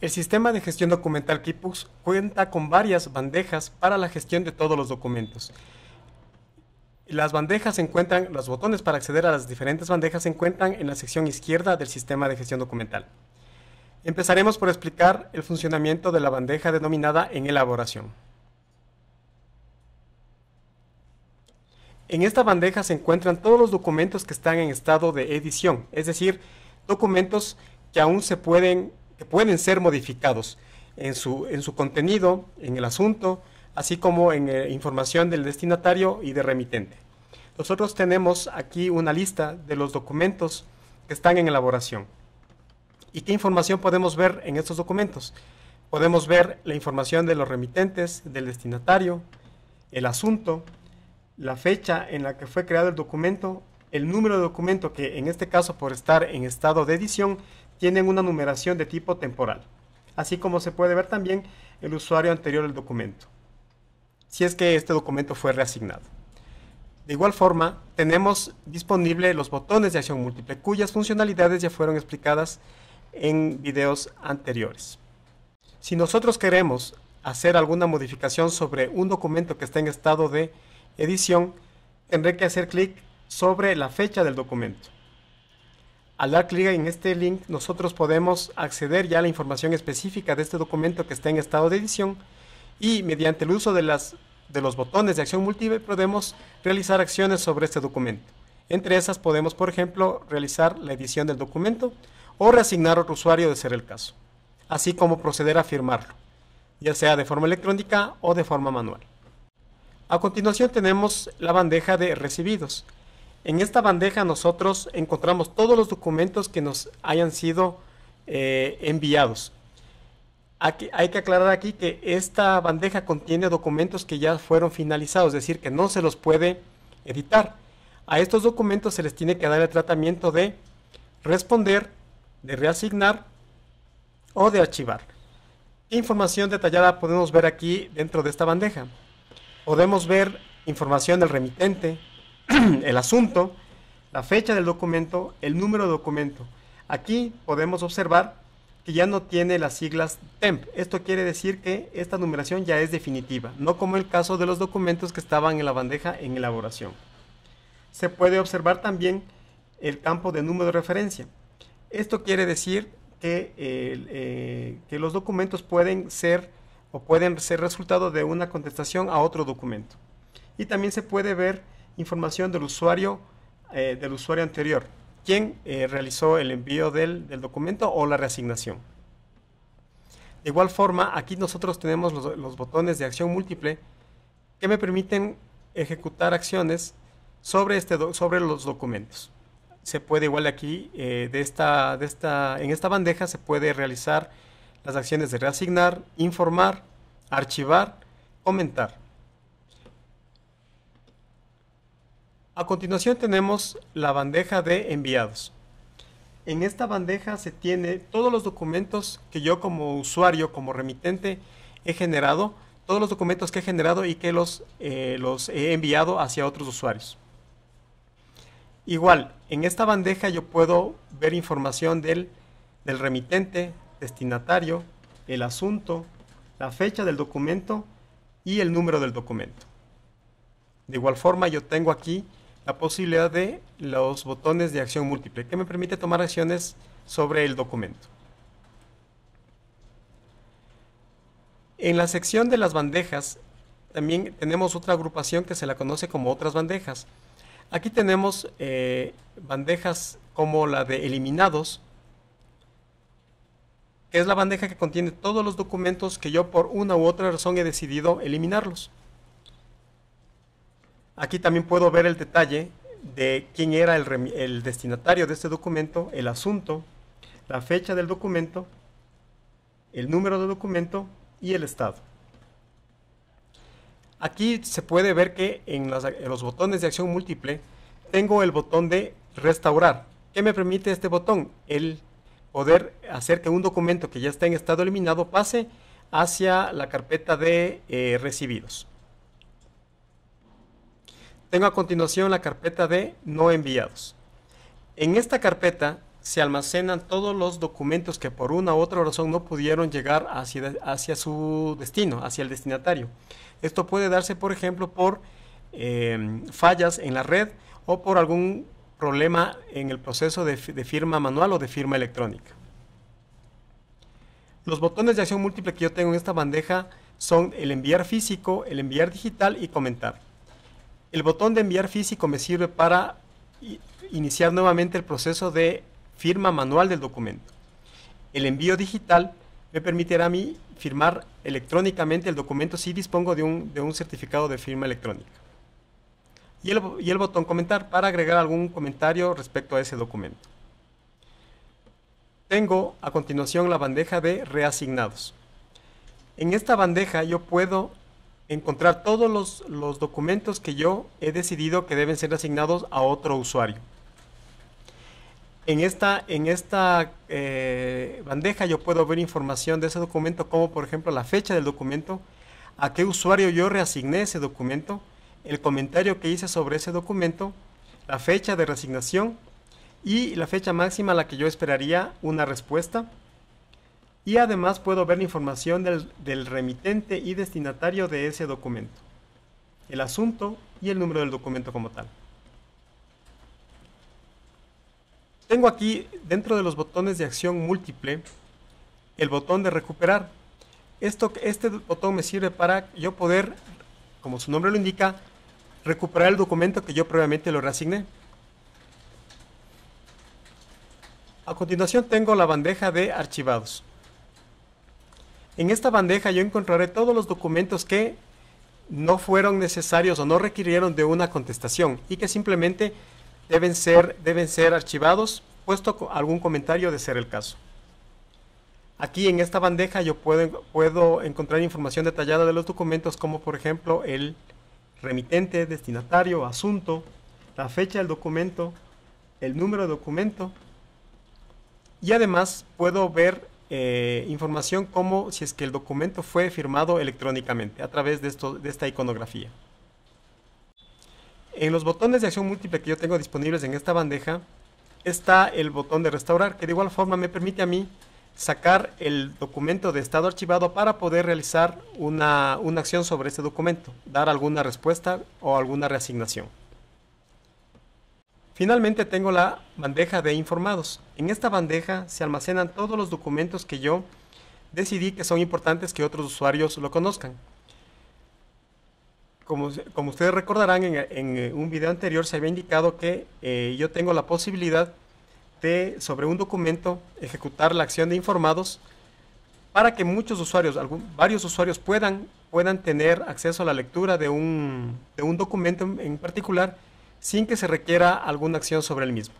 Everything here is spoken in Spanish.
El sistema de gestión documental Kipux cuenta con varias bandejas para la gestión de todos los documentos. Las bandejas se encuentran, los botones para acceder a las diferentes bandejas se encuentran en la sección izquierda del sistema de gestión documental. Empezaremos por explicar el funcionamiento de la bandeja denominada en elaboración. En esta bandeja se encuentran todos los documentos que están en estado de edición, es decir, documentos que aún se pueden que pueden ser modificados en su, en su contenido, en el asunto, así como en eh, información del destinatario y de remitente. Nosotros tenemos aquí una lista de los documentos que están en elaboración. ¿Y qué información podemos ver en estos documentos? Podemos ver la información de los remitentes, del destinatario, el asunto, la fecha en la que fue creado el documento, el número de documento que en este caso por estar en estado de edición tienen una numeración de tipo temporal, así como se puede ver también el usuario anterior del documento, si es que este documento fue reasignado. De igual forma, tenemos disponible los botones de acción múltiple, cuyas funcionalidades ya fueron explicadas en videos anteriores. Si nosotros queremos hacer alguna modificación sobre un documento que está en estado de edición, tendré que hacer clic sobre la fecha del documento. Al dar clic en este link, nosotros podemos acceder ya a la información específica de este documento que está en estado de edición y mediante el uso de, las, de los botones de acción múltiple podemos realizar acciones sobre este documento. Entre esas podemos, por ejemplo, realizar la edición del documento o reasignar a otro usuario de ser el caso, así como proceder a firmarlo, ya sea de forma electrónica o de forma manual. A continuación tenemos la bandeja de recibidos, en esta bandeja nosotros encontramos todos los documentos que nos hayan sido eh, enviados. hay que aclarar aquí que esta bandeja contiene documentos que ya fueron finalizados, es decir, que no se los puede editar. A estos documentos se les tiene que dar el tratamiento de responder, de reasignar o de archivar. Información detallada podemos ver aquí dentro de esta bandeja. Podemos ver información del remitente, el asunto, la fecha del documento, el número de documento. Aquí podemos observar que ya no tiene las siglas TEMP. Esto quiere decir que esta numeración ya es definitiva, no como el caso de los documentos que estaban en la bandeja en elaboración. Se puede observar también el campo de número de referencia. Esto quiere decir que, eh, que los documentos pueden ser o pueden ser resultado de una contestación a otro documento. Y también se puede ver información del usuario, eh, del usuario anterior, quien eh, realizó el envío del, documento o la reasignación. De igual forma, aquí nosotros tenemos los, botones de acción múltiple que me permiten ejecutar acciones sobre, este, sobre los documentos. Se puede igual aquí, eh, de esta, de esta, en esta bandeja se puede realizar las acciones de reasignar, informar, archivar, comentar. A continuación tenemos la bandeja de enviados. En esta bandeja se tiene todos los documentos que yo como usuario, como remitente, he generado, todos los documentos que he generado y que eh, los, he enviado hacia otros usuarios. Igual, en esta bandeja yo puedo ver información del, del remitente, destinatario, el asunto, la fecha del documento y el número del documento. De igual forma yo tengo aquí la posibilidad de los botones de acción múltiple, que me permite tomar acciones sobre el documento. En la sección de las bandejas, también tenemos otra agrupación que se la conoce como otras bandejas. Aquí tenemos eh, bandejas como la de eliminados, que es la bandeja que contiene todos los documentos que yo por una u otra razón he decidido eliminarlos. Aquí también puedo ver el detalle de quién era el, destinatario de este documento, el asunto, la fecha del documento, el número del documento y el estado. Aquí se puede ver que en, los botones de acción múltiple tengo el botón de restaurar. ¿Qué me permite este botón? El poder hacer que un documento que ya está en estado eliminado pase hacia la carpeta de eh, recibidos. Tengo a continuación la carpeta de no enviados. En esta carpeta se almacenan todos los documentos que por una u otra razón no pudieron llegar hacia, hacia su destino, hacia el destinatario. Esto puede darse, por ejemplo, por em, fallas en la red o por algún problema en el proceso de, de, firma manual o de firma electrónica. Los botones de acción múltiple que yo tengo en esta bandeja son el enviar físico, el enviar digital y comentar. El botón de enviar físico me sirve para iniciar nuevamente el proceso de firma manual del documento. El envío digital me permitirá a mí firmar electrónicamente el documento si dispongo de un, certificado de firma electrónica. Y el, y el, botón comentar para agregar algún comentario respecto a ese documento. Tengo a continuación la bandeja de reasignados. En esta bandeja yo puedo encontrar todos los, documentos que yo he decidido que deben ser asignados a otro usuario. En esta, en esta eh, bandeja yo puedo ver información de ese documento, como por ejemplo la fecha del documento, a qué usuario yo reasigné ese documento, el comentario que hice sobre ese documento, la fecha de resignación y la fecha máxima a la que yo esperaría una respuesta y además puedo ver la información del, remitente y destinatario de ese documento, el asunto y el número del documento como tal. Tengo aquí dentro de los botones de acción múltiple el botón de recuperar. Esto, este botón me sirve para yo poder, como su nombre lo indica, recuperar el documento que yo previamente lo reasigné. A continuación tengo la bandeja de archivados. En esta bandeja yo encontraré todos los documentos que no fueron necesarios o no requirieron de una contestación y que simplemente deben ser, deben ser archivados, puesto algún comentario de ser el caso. Aquí en esta bandeja yo puedo, puedo encontrar información detallada de los documentos como por ejemplo el remitente, destinatario, asunto, la fecha del documento, el número de documento y además puedo ver eh, información como si es que el documento fue firmado electrónicamente a través de, esta iconografía. En los botones de acción múltiple que yo tengo disponibles en esta bandeja está el botón de restaurar que de igual forma me permite a mí sacar el documento de estado archivado para poder realizar una, una acción sobre este documento, dar alguna respuesta o alguna reasignación. Finalmente tengo la bandeja de informados. En esta bandeja se almacenan todos los documentos que yo decidí que son importantes que otros usuarios lo conozcan. Como, ustedes recordarán, en, eh, un video anterior se había indicado que eh, yo tengo la posibilidad de, sobre un documento, ejecutar la acción de informados para que muchos usuarios, varios usuarios puedan, puedan tener acceso a la lectura de un, documento en particular sin que se requiera alguna acción sobre el mismo.